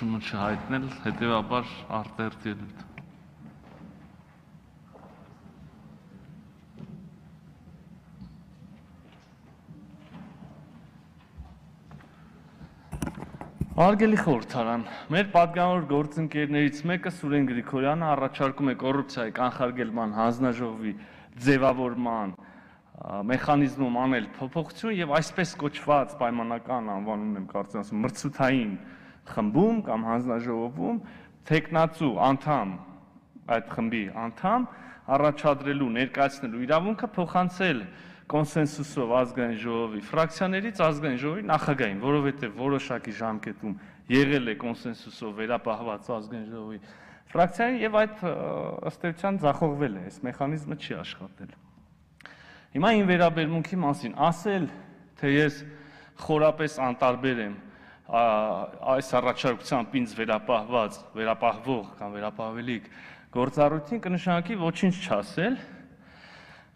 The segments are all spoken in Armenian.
որոշումը չհայտնել, հետևաբար արտերտ ելույթ։ Արգելի խորհրդարան, մեր պատգամավոր գործընկերներից մեկը Սուրեն Գրիգորյանը առաջարկում է կոռուպցիայի կանխարգելման հանձնաժողովի ձևավորման մեխանիզմում անել փոփոխություն եւ այսպես կոչված պայմանական անվանում եմ կարծես մրցութային խմբում կամ հանձնաժողովում տեխնացու անդամ այդ խմբի անդամ առաջադրելու, ներկայացնելու իրավունքը փոխանցել կոնսենսուսով ազգային ժողովի ֆրակցիաներից ազգային ժողովի նախագահին, որովհետև որոշակի ժամկետում եղել է կոնսենսուսով վերապահված ազգային ժողովի ֆրակցիան եւ այդ ըստ էության ձախողվել է, այս մեխանիզմը չի աշխատել։ Հիմա ին վերաբերմունքի մասին ասել, թե ես խորապես անտարբեր եմ այս առաջարկությամբ ինձ վերապահված, վերապահվող կամ վերապահվելիք գործառույթին կնշանակի ոչինչ չասել։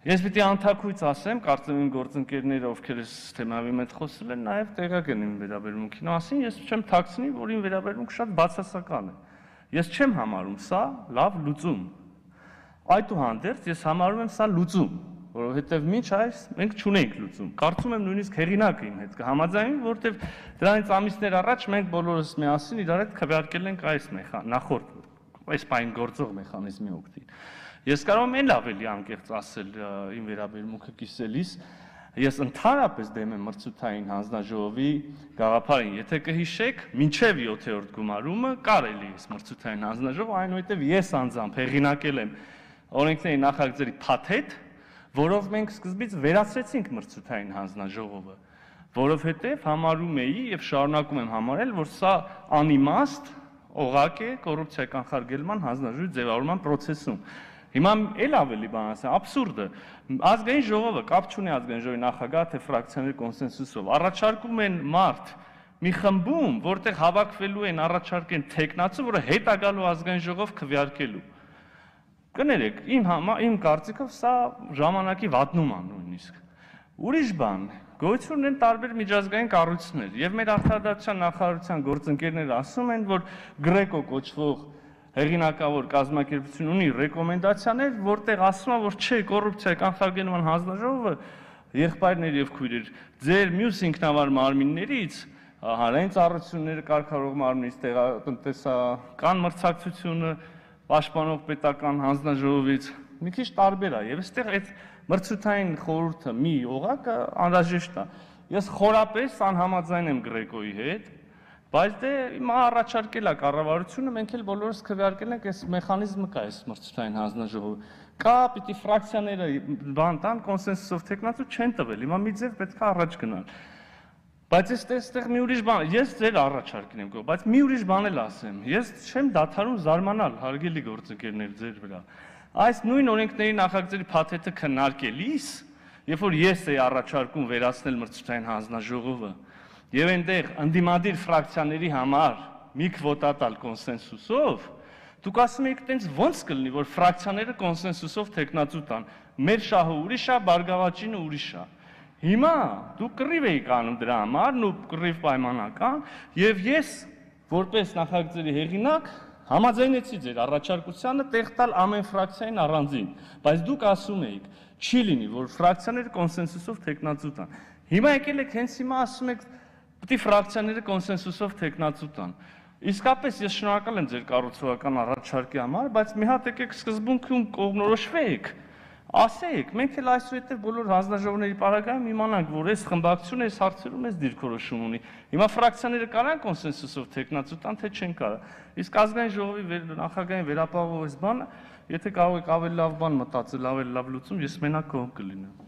Ես պիտի անթակույց ասեմ, կարծեմ իմ գործընկերները, ովքեր այս թեմայով իմ հետ խոսել են, նաև տեղակ են իմ վերաբերմունքին ասին, ես չեմ ཐակցնի, որ իմ վերաբերմունքը շատ բացասական է։ Ես չեմ համարում սա լավ լուծում։ Այդուհանդերձ ես համարում եմ սա լուծում որովհետև մինչ այս մենք չունենք լուծում։ Կարծում եմ նույնիսկ հեղինակը իմ հետ կհամաձայնի, որովհետև դրանից ամիսներ առաջ մենք բոլորս միասին իրար հետ քվեարկել ենք այս մեխան, նախորդ այս պայն գործող մեխանիզմի օգտին։ Ես կարող եմ ել ավելի անկեղծ ասել իմ վերաբերմունքը կիսելիս, ես ընդհանրապես դեմ եմ մրցութային հանձնաժողովի գաղափարին։ Եթե կհիշեք, մինչև 7-րդ գումարումը կարելի է մրցութային հանձնաժողով, այնուհետև ես անձամբ հեղինակել եմ օրենքների նախագծերի փաթեթ, որով մենք սկզբից վերացրեցինք մրցութային հանձնաժողովը, որովհետև համարում էի եւ շարունակում եմ համարել, որ սա անիմաստ օղակ է կոռուպցիա կանխարգելման հանձնաժողովի ձևավորման process-ում։ Հիմա էլ ավելի բան ասա, աբսուրդը։ Ազգային ժողովը կապ չունի ազգային ժողովի նախագահ թե ֆրակցիաների կոնսենսուսով։ Առաջարկում են մարդ մի խմբում, որտեղ հավաքվելու են առաջարկեն տեխնացը, որը հետագալու ազգային ժողով քվյարկելու։ Կներեք, իմ համա իմ կարծիքով սա ժամանակի վատնում է նույնիսկ։ Ուրիշ բան, գոյություն են տարբեր միջազգային կառույցներ եւ մեր արտադրության նախարարության գործընկերները ասում են, որ Գրեկո կոչվող հեղինակավոր կազմակերպություն ունի ռեկոմենդացիաներ, որտեղ ասում է, որ չէ, կոռուպցիայի կանխարգելման հանձնաժողովը եղբայրներ եւ քույրեր, ձեր մյուս ինքնավար մարմիններից հանրային ծառայությունները կարգավորող մարմնից տեղատնտեսական մրցակցությունը պաշտպանող պետական հանձնաժողովից մի քիչ տարբեր է եւ այստեղ այդ մրցութային խորհուրդը մի օղակը անհրաժեշտ է ես խորապես անհամաձայն եմ գրեկոյի հետ բայց դե հիմա առաջարկել է կառավարությունը մենք էլ բոլորս քվեարկել ենք այս մեխանիզմը կա այս մրցութային հանձնաժողովը կա պիտի ֆրակցիաները բան տան կոնսենսուսով տեխնացու չեն տվել հիմա մի ձև պետք է առաջ գնալ Բայց ես այստեղ մի ուրիշ բան, ես ձեր առաջարկն եմ գո, բայց մի ուրիշ բան էլ ասեմ։ Ես չեմ դադարում զարմանալ, հարգելի գործընկերներ, ձեր վրա։ Այս նույն օրենքների նախագծերի փաթեթը քննարկելիս, երբ որ ես էի առաջարկում վերացնել մրցութային հանձնաժողովը, եւ այնտեղ ընդդիմադիր ֆրակցիաների համար մի քվոտա տալ կոնսենսուսով, դուք ասում եք, տենց ո՞նց կլինի, որ ֆրակցիաները կոնսենսուսով թեկնածու տան։ Մեր շահը ուրիշ է, բարգավաճինը ուրիշ է։ ուրիշ Հիմա դու կռիվ էի կանում դրա համար, ու կռիվ պայմանական, եւ ես որպես նախագծերի հեղինակ համաձայնեցի ձեր առաջարկությանը տեղ տալ ամեն ֆրակցիային առանձին, բայց դուք ասում էիք, չի լինի, որ ֆրակցիաները կոնսենսուսով տեխնացու տան։ Հիմա եկել եք հենց հիմա ասում եք, պիտի ֆրակցիաները կոնսենսուսով տեխնացու տան։ Իսկապես ես շնորհակալ եմ ձեր կառուցողական առաջարկի համար, բայց մի հատ եկեք սկզբունքում կողմնորոշվեիք, ասեք, մենք էլ այսուհետև բոլոր հանձնաժողովների պարագայում իմանանք, որ այս խմբակցությունը այս հարցերում էս դիրքորոշում ունի։ Հիմա ֆրակցիաները կարան կոնսենսուսով տեխնացու տան, թե չեն կարա։ Իսկ ազգային ժողովի նախագահային վերապահող այս բանը, եթե կարող եք ավելի լավ բան մտածել, ավելի լավ լուծում, ես մենակ կողմ կլինեմ։